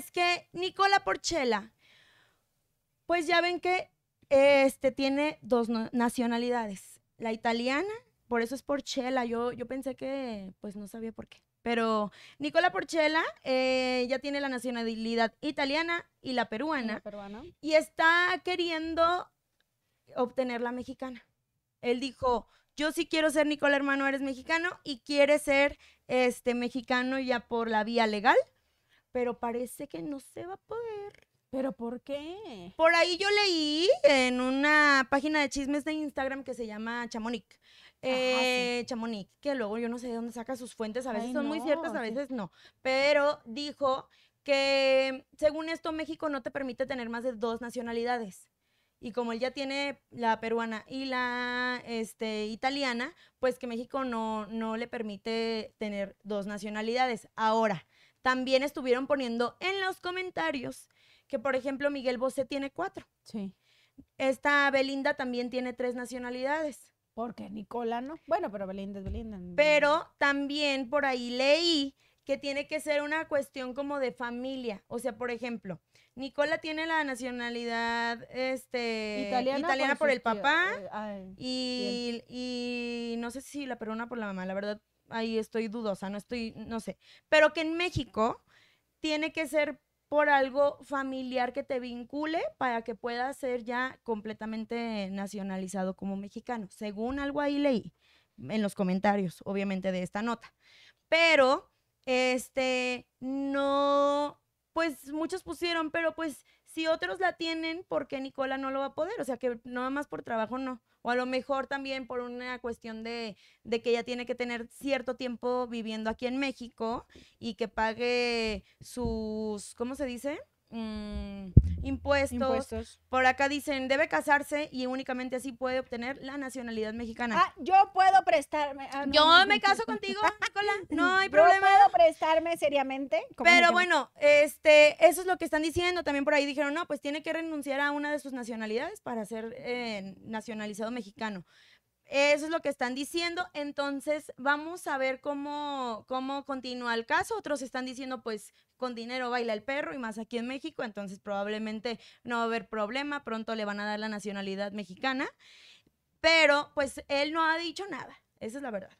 es que Nicola Porchela, pues ya ven que este, tiene dos nacionalidades, la italiana, por eso es Porchela, yo, yo pensé que pues no sabía por qué. Pero Nicola Porchela eh, ya tiene la nacionalidad italiana y la peruana. peruana. Y está queriendo obtener la mexicana. Él dijo, yo sí quiero ser Nicola Hermano, eres mexicano y quiere ser este mexicano ya por la vía legal pero parece que no se va a poder. ¿Pero por qué? Por ahí yo leí en una página de chismes de Instagram que se llama Chamonix. Eh, Chamonix, que luego yo no sé de dónde saca sus fuentes, a veces son muy ciertas, a veces no. Pero dijo que según esto México no te permite tener más de dos nacionalidades. Y como él ya tiene la peruana y la este, italiana, pues que México no, no le permite tener dos nacionalidades. Ahora, también estuvieron poniendo en los comentarios que, por ejemplo, Miguel Bosé tiene cuatro. Sí. Esta Belinda también tiene tres nacionalidades. Porque Nicola no. Bueno, pero Belinda es Belinda. Pero también por ahí leí que tiene que ser una cuestión como de familia. O sea, por ejemplo, Nicola tiene la nacionalidad este, italiana, por, el papá eh, y, y, no sé si la peruana por la mamá. La verdad, ahí estoy dudosa, no estoy, no sé, pero que en México tiene que ser por algo familiar que te vincule para que puedas ser ya completamente nacionalizado como mexicano, según algo ahí leí en los comentarios, obviamente, de esta nota. Pero, este, no, pues muchos pusieron, pero pues si otros la tienen, ¿por qué Nicola no lo va a poder? O sea, que nada más por trabajo no. O a lo mejor también por una cuestión de, de que ella tiene que tener cierto tiempo viviendo aquí en México y que pague sus, ¿cómo se dice? Mm, impuestos. Por acá dicen, debe casarse y únicamente así puede obtener la nacionalidad mexicana. Ah, yo puedo prestarme. Ah, yo me caso contigo, Nicola. No hay problema. Yo puedo prestarme seriamente. Pero bueno, este, eso es lo que están diciendo. También por ahí dijeron, no, pues tiene que renunciar a una de sus nacionalidades para ser eh, nacionalizado mexicano. Eso es lo que están diciendo. Entonces, vamos a ver cómo, cómo continúa el caso. Otros están diciendo, pues, con dinero baila el perro y más aquí en México, entonces probablemente no va a haber problema, pronto le van a dar la nacionalidad mexicana, pero pues él no ha dicho nada, esa es la verdad.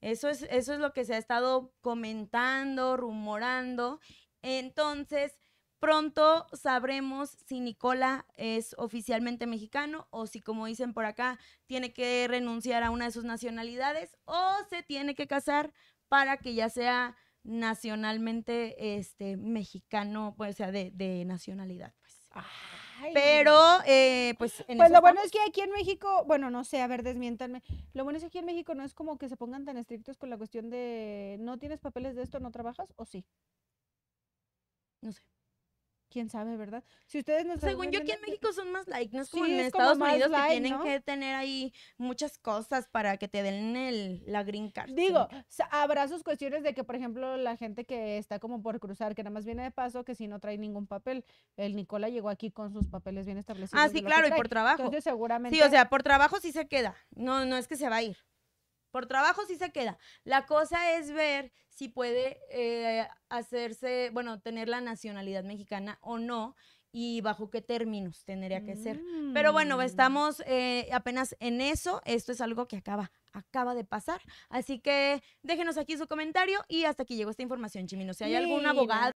Eso es, eso es lo que se ha estado comentando, rumorando. Entonces, pronto sabremos si Nicola es oficialmente mexicano o si, como dicen por acá, tiene que renunciar a una de sus nacionalidades o se tiene que casar para que ya sea nacionalmente este, mexicano, pues, o sea, de, nacionalidad, pues. Pero, eh, pues... En pues lo bueno es que aquí en México, bueno, no sé, a ver, desmiéntanme. Lo bueno es que aquí en México no es como que se pongan tan estrictos con la cuestión de no tienes papeles de esto, no trabajas, o sí. No sé quién sabe, ¿verdad? Si ustedes no Según yo, aquí en México son más like, no es como en Estados Unidos que tienen que tener ahí muchas cosas para que te den el, la green card. Digo, habrá sus cuestiones de que, por ejemplo, la gente que está como por cruzar, que nada más viene de paso, que si no trae ningún papel. El Nicola llegó aquí con sus papeles bien ah, establecidos. Ah, sí, claro, y por trabajo. seguramente. Sí, o sea, por trabajo sí se queda. No, no es que se va a ir. Por trabajo sí se queda. La cosa es ver si puede eh, hacerse, bueno, tener la nacionalidad mexicana o no y bajo qué términos tendría que ser. Pero bueno, mm. estamos eh, apenas en eso. Esto es algo que acaba, acaba de pasar. Así que déjenos aquí su comentario y hasta aquí llegó esta información, Chimino. Si hay algún abogado.